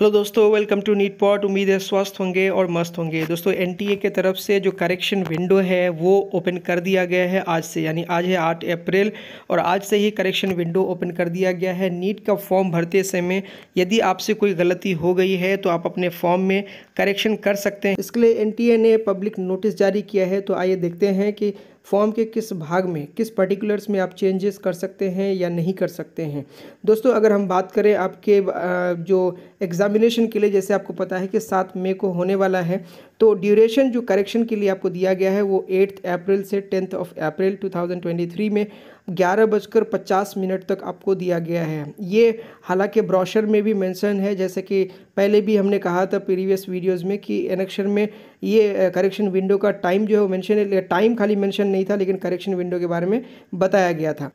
hello दोस्तों welcome to NEET pot उम्मीद है स्वस्थ होंगे और मस्त होंगे दोस्तों एनटीए के तरफ से जो करेक्शन विंडो है वो ओपन कर दिया गया है आज से यानी आज है आठ अप्रैल और आज से ही करेक्शन विंडो ओपन कर दिया गया है नीट का फॉर्म भरते समय यदि आपसे कोई गलती हो गई है तो आप अपने फॉर्म में करेक्शन कर सकते हैं इसके लिए एन ने पब्लिक नोटिस जारी किया है तो आइए देखते हैं कि फॉर्म के किस भाग में किस पर्टिकुलर्स में आप चेंजेस कर सकते हैं या नहीं कर सकते हैं दोस्तों अगर हम बात करें आपके जो एग्ज़ामिनेशन के लिए जैसे आपको पता है कि सात मई को होने वाला है तो ड्यूरेशन जो करेक्शन के लिए आपको दिया गया है वो एट्थ अप्रैल से टेंथ ऑफ अप्रैल टू में ग्यारह बजकर पचास मिनट तक आपको दिया गया है ये हालांकि ब्रॉशर में भी मेंशन है जैसे कि पहले भी हमने कहा था प्रीवियस वीडियोस में कि एनेक्शन में ये करेक्शन विंडो का टाइम जो है मेंशन टाइम खाली मेंशन नहीं था लेकिन करेक्शन विंडो के बारे में बताया गया था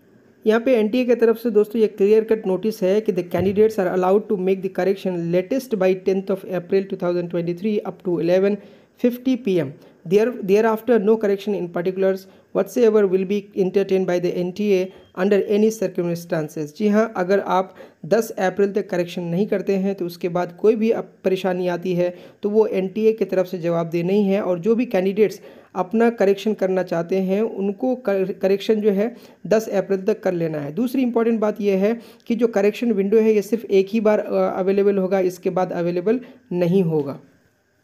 यहाँ पे एनटीए की तरफ से दोस्तों ये क्लियर कट नोटिस है कि the candidates are allowed to make the correction latest by tenth of April 2023 up to 11:50 PM There, thereafter, no correction in particulars whatsoever will be entertain by the NTA under any circumstances जी हाँ अगर आप 10 अप्रैल तक correction नहीं करते हैं तो उसके बाद कोई भी परेशानी आती है तो वो टी ए की तरफ से जवाब दे नहीं है और जो भी कैंडिडेट्स अपना करेक्शन करना चाहते हैं उनको करेक्शन जो है 10 अप्रैल तक कर लेना है दूसरी इंपॉर्टेंट बात यह है कि जो करेक्शन विंडो है ये सिर्फ एक ही बार अवेलेबल होगा इसके बाद अवेलेबल नहीं होगा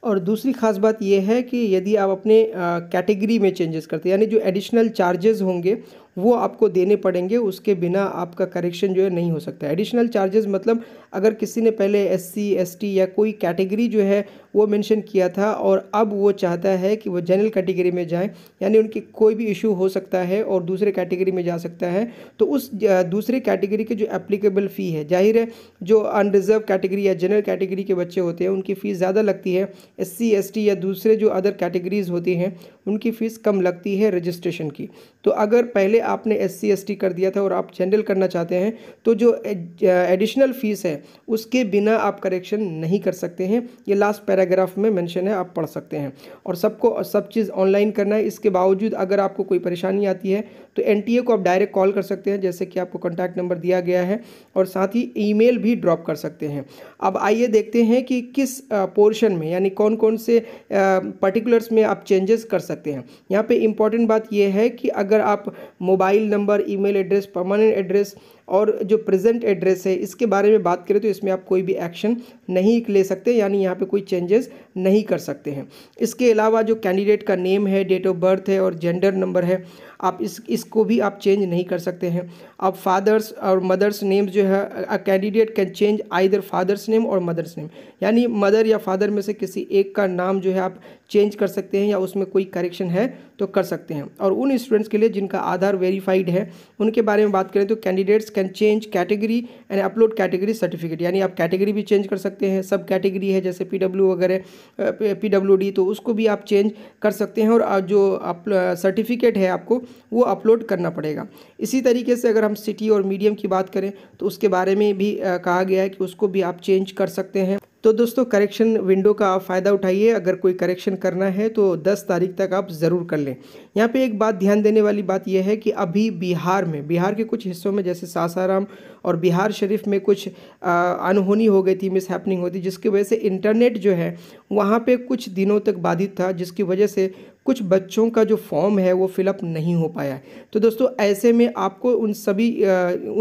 और दूसरी ख़ास बात यह है कि यदि आप अपने कैटेगरी में चेंजेस करते हैं यानी जो एडिशनल चार्जेस होंगे वो आपको देने पड़ेंगे उसके बिना आपका करेक्शन जो है नहीं हो सकता एडिशनल चार्जेस मतलब अगर किसी ने पहले एस सी या कोई कैटेगरी जो है वो मेंशन किया था और अब वो चाहता है कि वो जनरल कैटेगरी में जाए यानी उनकी कोई भी इशू हो सकता है और दूसरे कैटेगरी में जा सकता है तो उस दूसरे कैटेगरी के जो एप्लीकेबल फ़ी है जाहिर है जो अनरिजर्व कैटेगरी या जनरल कैटेगरी के बच्चे होते हैं उनकी फ़ीस ज़्यादा लगती है एस सी या दूसरे जो अदर कैटेगरीज़ होती हैं उनकी फ़ीस कम लगती है रजिस्ट्रेशन की तो अगर पहले आपने एस सी एस टी कर दिया था और आप जनरल करना चाहते हैं तो जो एडिशनल फ़ीस है उसके बिना आप करेक्शन नहीं कर सकते हैं ये लास्ट पैराग्राफ में मेंशन है आप पढ़ सकते हैं और सबको सब चीज़ ऑनलाइन करना है इसके बावजूद अगर आपको कोई परेशानी आती है तो एन को आप डायरेक्ट कॉल कर सकते हैं जैसे कि आपको कॉन्टैक्ट नंबर दिया गया है और साथ ही मेल भी ड्रॉप कर सकते हैं अब आइए देखते हैं कि किस पोर्शन में यानी कौन कौन से पर्टिकुलर्स में आप चेंजेस कर सकते सकते हैं यहाँ पे इम्पॉर्टेंट बात यह है कि अगर आप mobile number email address permanent address और जो प्रेजेंट एड्रेस है इसके बारे में बात करें तो इसमें आप कोई भी एक्शन नहीं ले सकते यानी यहाँ पे कोई चेंजेस नहीं कर सकते हैं इसके अलावा जो कैंडिडेट का नेम है डेट ऑफ बर्थ है और जेंडर नंबर है आप इस इसको भी आप चेंज नहीं कर सकते हैं अब फादर्स और मदर्स नेम्स जो है uh candidate can change either father's name और मदर्स नेम यानी मदर या फादर में से किसी एक का नाम जो है आप चेंज कर सकते हैं या उसमें कोई करेक्शन है तो कर सकते हैं और उन स्टूडेंट्स के लिए जिनका आधार वेरीफाइड है उनके बारे में बात करें तो candidates can change category and upload category certificate यानी आप कैटेगरी भी चेंज कर सकते हैं सब कैटेगरी है जैसे पी वगैरह पी डी तो उसको भी आप चेंज कर सकते हैं और जो आप सर्टिफिकेट है आपको वो अपलोड करना पड़ेगा इसी तरीके से अगर हम सिटी और मीडियम की बात करें तो उसके बारे में भी कहा गया है कि उसको भी आप चेंज कर सकते हैं तो दोस्तों करेक्शन विंडो का आप फ़ायदा उठाइए अगर कोई करेक्शन करना है तो 10 तारीख तक आप ज़रूर कर लें यहाँ पे एक बात ध्यान देने वाली बात यह है कि अभी बिहार में बिहार के कुछ हिस्सों में जैसे सासाराम और बिहार शरीफ में कुछ अनहोनी हो गई थी मिस हैपनिंग होती जिसकी वजह से इंटरनेट जो है वहाँ पर कुछ दिनों तक बाधित था जिसकी वजह से कुछ बच्चों का जो फॉर्म है वो फिलअप नहीं हो पाया तो दोस्तों ऐसे में आपको उन सभी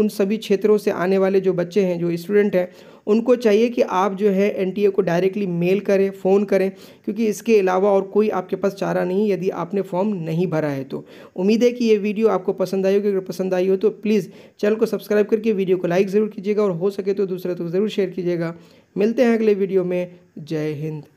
उन सभी क्षेत्रों से आने वाले जो बच्चे हैं जो स्टूडेंट हैं उनको चाहिए कि आप जो है एन को डायरेक्टली मेल करें फ़ोन करें क्योंकि इसके अलावा और कोई आपके पास चारा नहीं यदि आपने फॉर्म नहीं भरा है तो उम्मीद है कि ये वीडियो आपको पसंद आई होगी अगर पसंद आई हो तो प्लीज़ चैनल को सब्सक्राइब करके वीडियो को लाइक ज़रूर कीजिएगा और हो सके तो दूसरे तो ज़रूर शेयर कीजिएगा मिलते हैं अगले वीडियो में जय हिंद